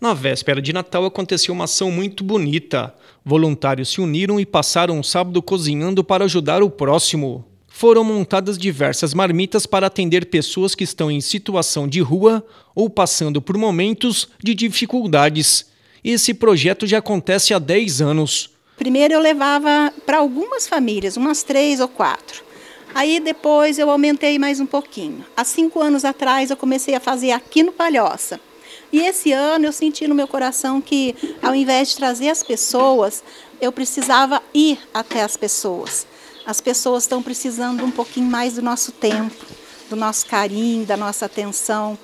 Na véspera de Natal aconteceu uma ação muito bonita. Voluntários se uniram e passaram o sábado cozinhando para ajudar o próximo. Foram montadas diversas marmitas para atender pessoas que estão em situação de rua ou passando por momentos de dificuldades. Esse projeto já acontece há 10 anos. Primeiro eu levava para algumas famílias, umas três ou quatro. Aí depois eu aumentei mais um pouquinho. Há cinco anos atrás eu comecei a fazer aqui no Palhoça. E esse ano eu senti no meu coração que, ao invés de trazer as pessoas, eu precisava ir até as pessoas. As pessoas estão precisando um pouquinho mais do nosso tempo, do nosso carinho, da nossa atenção.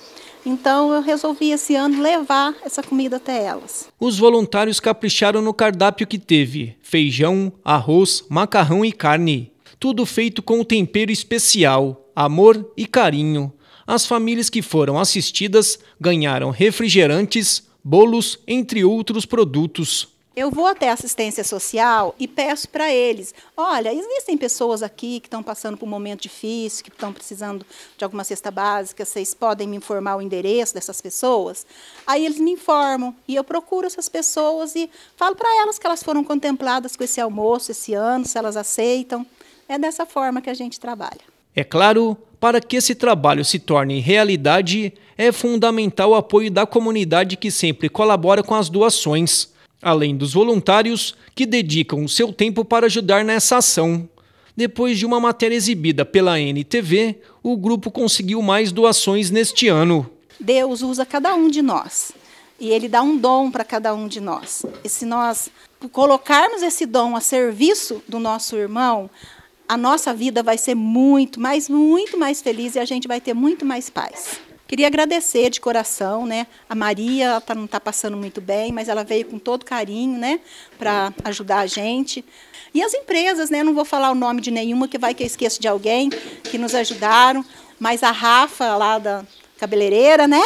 Então eu resolvi esse ano levar essa comida até elas. Os voluntários capricharam no cardápio que teve: feijão, arroz, macarrão e carne. Tudo feito com um tempero especial, amor e carinho as famílias que foram assistidas ganharam refrigerantes, bolos, entre outros produtos. Eu vou até a assistência social e peço para eles: olha, existem pessoas aqui que estão passando por um momento difícil, que estão precisando de alguma cesta básica, vocês podem me informar o endereço dessas pessoas? Aí eles me informam e eu procuro essas pessoas e falo para elas que elas foram contempladas com esse almoço esse ano, se elas aceitam. É dessa forma que a gente trabalha. É claro, para que esse trabalho se torne realidade, é fundamental o apoio da comunidade que sempre colabora com as doações, além dos voluntários que dedicam o seu tempo para ajudar nessa ação. Depois de uma matéria exibida pela NTV, o grupo conseguiu mais doações neste ano. Deus usa cada um de nós e ele dá um dom para cada um de nós. E se nós colocarmos esse dom a serviço do nosso irmão, a nossa vida vai ser muito, mas muito mais feliz e a gente vai ter muito mais paz. Queria agradecer de coração, né? A Maria, ela tá, não está passando muito bem, mas ela veio com todo carinho, né? Para ajudar a gente. E as empresas, né? Não vou falar o nome de nenhuma, que vai que eu esqueço de alguém que nos ajudaram. Mas a Rafa, lá da cabeleireira, né?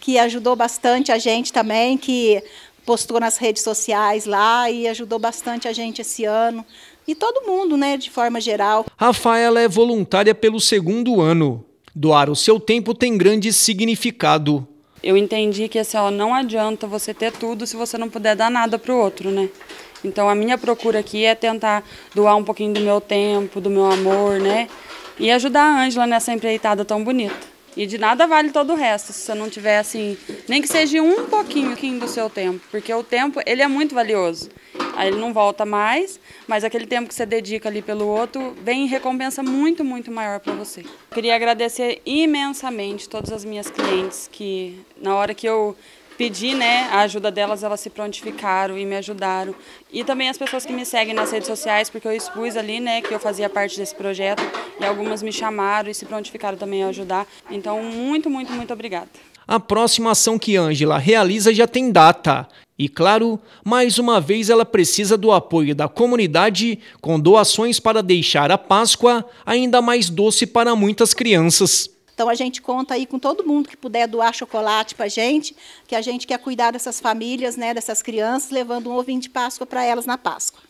Que ajudou bastante a gente também, que postou nas redes sociais lá e ajudou bastante a gente esse ano e todo mundo, né, de forma geral. Rafaela é voluntária pelo segundo ano. Doar o seu tempo tem grande significado. Eu entendi que assim, ó, não adianta você ter tudo se você não puder dar nada para o outro, né? Então a minha procura aqui é tentar doar um pouquinho do meu tempo, do meu amor, né? E ajudar a Ângela nessa empreitada tão bonita. E de nada vale todo o resto, se você não tiver assim, nem que seja um pouquinho do seu tempo, porque o tempo, ele é muito valioso. Aí ele não volta mais, mas aquele tempo que você dedica ali pelo outro vem recompensa muito, muito maior para você. Queria agradecer imensamente todas as minhas clientes que na hora que eu pedi né, a ajuda delas, elas se prontificaram e me ajudaram. E também as pessoas que me seguem nas redes sociais, porque eu expus ali né, que eu fazia parte desse projeto e algumas me chamaram e se prontificaram também a ajudar. Então, muito, muito, muito obrigada. A próxima ação que Ângela realiza já tem data. E claro, mais uma vez ela precisa do apoio da comunidade com doações para deixar a Páscoa ainda mais doce para muitas crianças. Então a gente conta aí com todo mundo que puder doar chocolate para a gente, que a gente quer cuidar dessas famílias, né, dessas crianças, levando um ovinho de Páscoa para elas na Páscoa.